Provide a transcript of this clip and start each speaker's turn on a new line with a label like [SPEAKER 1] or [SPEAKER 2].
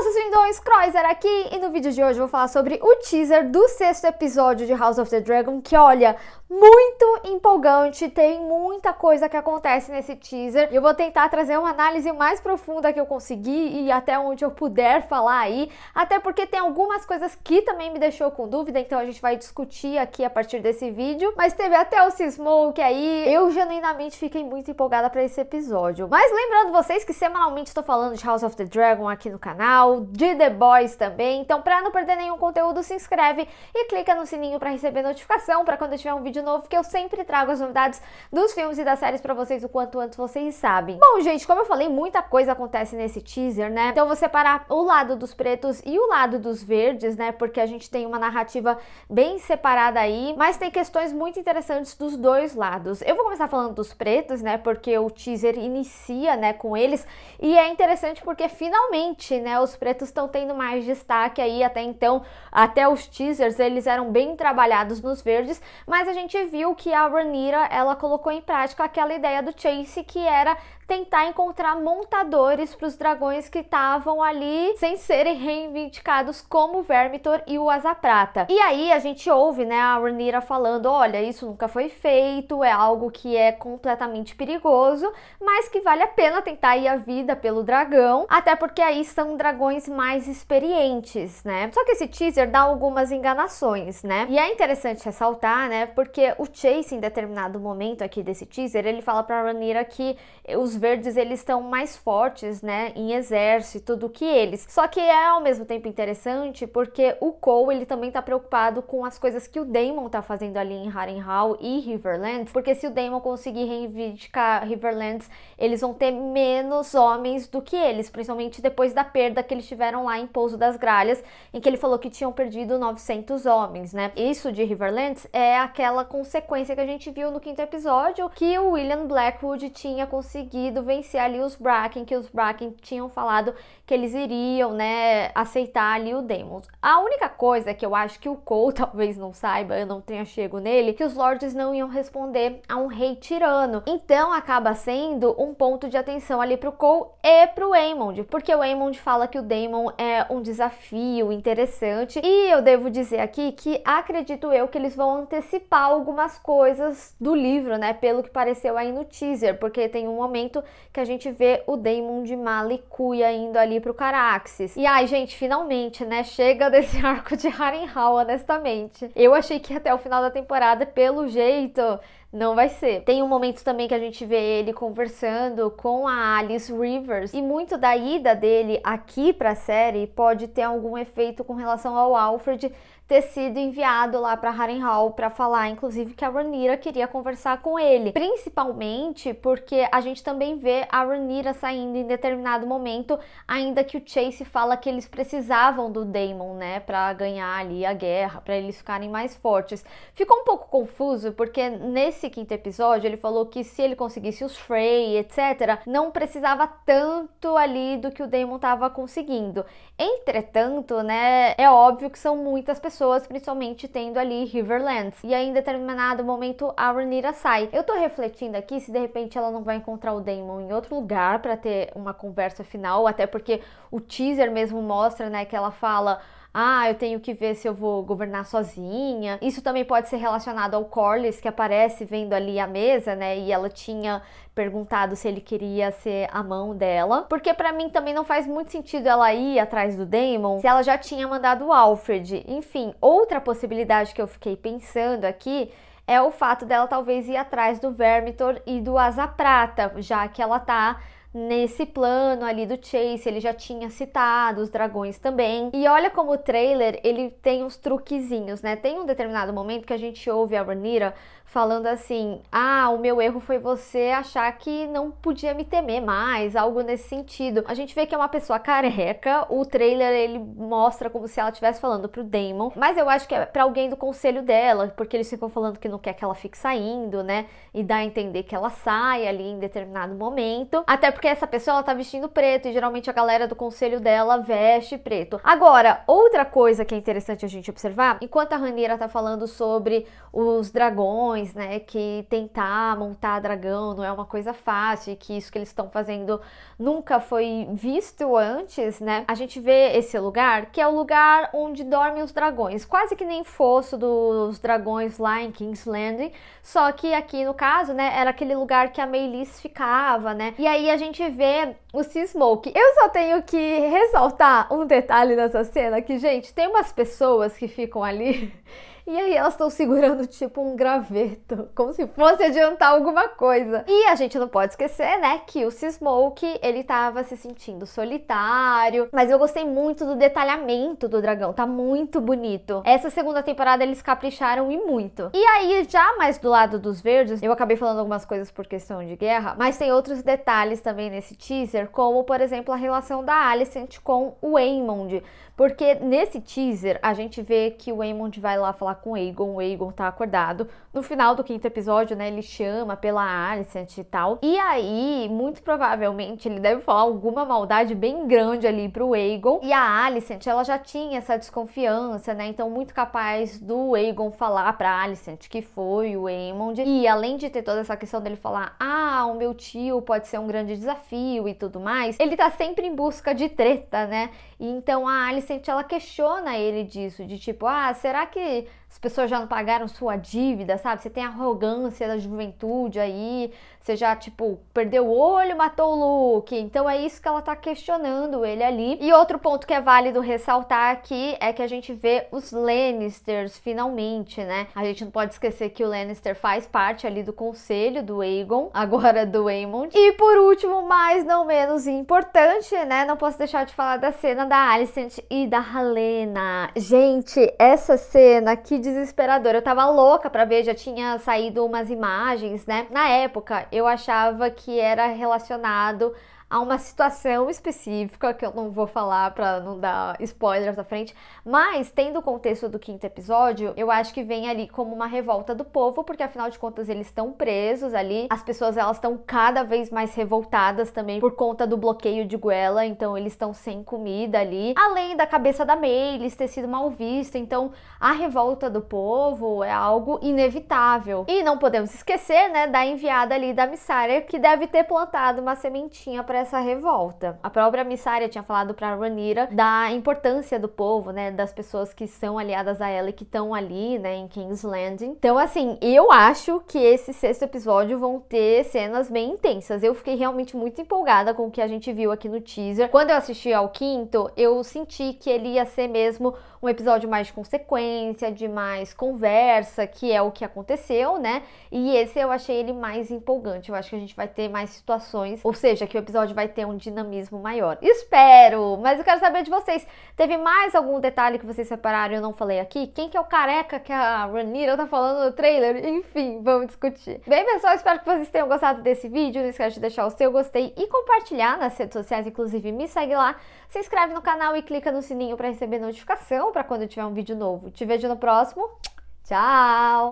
[SPEAKER 1] nossos lindões, Croiser aqui e no vídeo de hoje eu vou falar sobre o teaser do sexto episódio de House of the Dragon, que olha, muito empolgante, tem muita coisa que acontece nesse teaser. Eu vou tentar trazer uma análise mais profunda que eu conseguir e até onde eu puder falar aí, até porque tem algumas coisas que também me deixou com dúvida, então a gente vai discutir aqui a partir desse vídeo. Mas teve até o Smoke aí, eu genuinamente fiquei muito empolgada para esse episódio. Mas lembrando vocês que semanalmente estou falando de House of the Dragon aqui no canal, canal de The Boys também. Então, para não perder nenhum conteúdo, se inscreve e clica no sininho para receber notificação para quando eu tiver um vídeo novo, que eu sempre trago as novidades dos filmes e das séries para vocês o quanto antes vocês sabem. Bom, gente, como eu falei, muita coisa acontece nesse teaser, né? Então, vou separar o lado dos pretos e o lado dos verdes, né? Porque a gente tem uma narrativa bem separada aí, mas tem questões muito interessantes dos dois lados. Eu vou começar falando dos pretos, né? Porque o teaser inicia, né, com eles e é interessante porque finalmente, né, os pretos estão tendo mais destaque aí até então, até os teasers eles eram bem trabalhados nos verdes, mas a gente viu que a Ranira ela colocou em prática aquela ideia do Chase que era tentar encontrar montadores para os dragões que estavam ali sem serem reivindicados como Vermitor e o Asa Prata. E aí a gente ouve, né, a Rhaenyra falando, olha, isso nunca foi feito, é algo que é completamente perigoso, mas que vale a pena tentar ir a vida pelo dragão, até porque aí são dragões mais experientes, né? Só que esse teaser dá algumas enganações, né? E é interessante ressaltar, né, porque o Chase em determinado momento aqui desse teaser, ele fala para Rhaenyra que os verdes eles estão mais fortes, né, em exército do que eles. Só que é ao mesmo tempo interessante porque o Cole ele também tá preocupado com as coisas que o Daemon tá fazendo ali em Harrenhal e Riverlands, porque se o Daemon conseguir reivindicar Riverlands, eles vão ter menos homens do que eles, principalmente depois da perda que eles tiveram lá em Pouso das Gralhas, em que ele falou que tinham perdido 900 homens, né? Isso de Riverlands é aquela consequência que a gente viu no quinto episódio que o William Blackwood tinha conseguido conseguido vencer ali os Bracken, que os Bracken tinham falado que eles iriam, né, aceitar ali o Demons. A única coisa que eu acho que o Cole talvez não saiba, eu não tenha chego nele, que os Lords não iam responder a um rei tirano. Então acaba sendo um ponto de atenção ali pro Cole e pro Aemond, porque o Aemond fala que o Daemon é um desafio interessante e eu devo dizer aqui que acredito eu que eles vão antecipar algumas coisas do livro, né, pelo que pareceu aí no teaser, porque tem um momento momento que a gente vê o Daemon de Malicuia indo ali pro Caraxes. E ai, gente, finalmente, né? Chega desse arco de Harrenhal, honestamente. Eu achei que até o final da temporada, pelo jeito, não vai ser. Tem um momento também que a gente vê ele conversando com a Alice Rivers e muito da ida dele aqui para a série pode ter algum efeito com relação ao Alfred ter sido enviado lá para Harrenhal para falar, inclusive, que a Ranira queria conversar com ele, principalmente porque a gente também vê a Ranira saindo em determinado momento, ainda que o Chase fala que eles precisavam do Daemon, né, para ganhar ali a guerra, para eles ficarem mais fortes. Ficou um pouco confuso porque nesse nesse quinto episódio, ele falou que se ele conseguisse os Frey, etc., não precisava tanto ali do que o Damon estava conseguindo. Entretanto, né, é óbvio que são muitas pessoas, principalmente tendo ali Riverlands. E aí, em determinado momento, a Rhaenyra sai. Eu tô refletindo aqui se de repente ela não vai encontrar o Damon em outro lugar para ter uma conversa final, até porque o teaser mesmo mostra, né, que ela fala ah, eu tenho que ver se eu vou governar sozinha. Isso também pode ser relacionado ao Corlys que aparece vendo ali a mesa, né? E ela tinha perguntado se ele queria ser a mão dela, porque para mim também não faz muito sentido ela ir atrás do Damon se ela já tinha mandado o Alfred. Enfim, outra possibilidade que eu fiquei pensando aqui é o fato dela talvez ir atrás do Vermitor e do Asa Prata, já que ela tá nesse plano ali do Chase, ele já tinha citado os dragões também. E olha como o trailer, ele tem uns truquezinhos, né? Tem um determinado momento que a gente ouve a Ranira falando assim: "Ah, o meu erro foi você achar que não podia me temer mais", algo nesse sentido. A gente vê que é uma pessoa careca. O trailer ele mostra como se ela estivesse falando pro Damon, mas eu acho que é para alguém do conselho dela, porque eles ficam falando que não quer que ela fique saindo, né? E dá a entender que ela sai ali em determinado momento. Até porque porque essa pessoa ela tá vestindo preto e geralmente a galera do conselho dela veste preto. Agora, outra coisa que é interessante a gente observar, enquanto a Ranira tá falando sobre os dragões, né, que tentar montar dragão não é uma coisa fácil, que isso que eles estão fazendo nunca foi visto antes, né? A gente vê esse lugar que é o lugar onde dormem os dragões, quase que nem fosso dos dragões lá em Kingsland, só que aqui no caso, né, era aquele lugar que a Melis ficava, né? E aí a gente gente vê o Smoke. Eu só tenho que ressaltar um detalhe nessa cena, que, gente, tem umas pessoas que ficam ali e aí elas estão segurando tipo um graveto, como se fosse adiantar alguma coisa. E a gente não pode esquecer, né, que o Smoke, ele tava se sentindo solitário, mas eu gostei muito do detalhamento do dragão, tá muito bonito. Essa segunda temporada eles capricharam e muito. E aí, já mais do lado dos verdes, eu acabei falando algumas coisas por questão de guerra, mas tem outros detalhes também nesse teaser teaser, como por exemplo a relação da Alicent com o Eamond, porque nesse teaser a gente vê que o Eamond vai lá falar com o Aegon, o Aegon tá acordado. No final do quinto episódio, né, ele chama pela Alicent e tal. E aí, muito provavelmente, ele deve falar alguma maldade bem grande ali pro Aegon. E a Alicent, ela já tinha essa desconfiança, né? Então, muito capaz do Aegon falar pra Alicent que foi o Aemond. E além de ter toda essa questão dele falar, ah, o meu tio pode ser um grande desafio e tudo tudo mais, ele tá sempre em busca de treta, né? E então a Alicent ela questiona ele disso, de tipo, ah, será que as pessoas já não pagaram sua dívida, sabe? Você tem a arrogância da juventude aí, você já, tipo, perdeu o olho, matou o look. Então é isso que ela tá questionando ele ali. E outro ponto que é válido ressaltar aqui é que a gente vê os Lannisters finalmente, né? A gente não pode esquecer que o Lannister faz parte ali do conselho do Aegon, agora do Aemond. E por último, mas não menos importante, né? Não posso deixar de falar da cena da Alicent e da Halena. Gente, essa cena, que desesperador. Eu tava louca pra ver, já tinha saído umas imagens, né? Na época, eu achava que era relacionado a uma situação específica que eu não vou falar para não dar spoilers à frente, mas tendo o contexto do quinto episódio, eu acho que vem ali como uma revolta do povo, porque afinal de contas eles estão presos ali, as pessoas elas estão cada vez mais revoltadas também por conta do bloqueio de Guela, então eles estão sem comida ali, além da cabeça da Meilis ter sido mal vista, então a revolta do povo é algo inevitável. E não podemos esquecer, né, da enviada ali da missária que deve ter plantado uma sementinha para essa revolta. A própria missária tinha falado para Ranira da importância do povo, né, das pessoas que são aliadas a ela e que estão ali, né, em King's Landing. Então, assim, eu acho que esse sexto episódio vão ter cenas bem intensas. Eu fiquei realmente muito empolgada com o que a gente viu aqui no teaser. Quando eu assisti ao quinto, eu senti que ele ia ser mesmo um episódio mais de consequência, de mais conversa, que é o que aconteceu, né? E esse eu achei ele mais empolgante. Eu acho que a gente vai ter mais situações, ou seja, que o episódio vai ter um dinamismo maior. Espero! Mas eu quero saber de vocês. Teve mais algum detalhe que vocês separaram e eu não falei aqui? Quem que é o careca que a Ranira tá falando no trailer? Enfim, vamos discutir. Bem, pessoal, espero que vocês tenham gostado desse vídeo. Não esquece de deixar o seu gostei e compartilhar nas redes sociais, inclusive me segue lá. Se inscreve no canal e clica no sininho para receber notificação para quando tiver um vídeo novo. Te vejo no próximo. Tchau!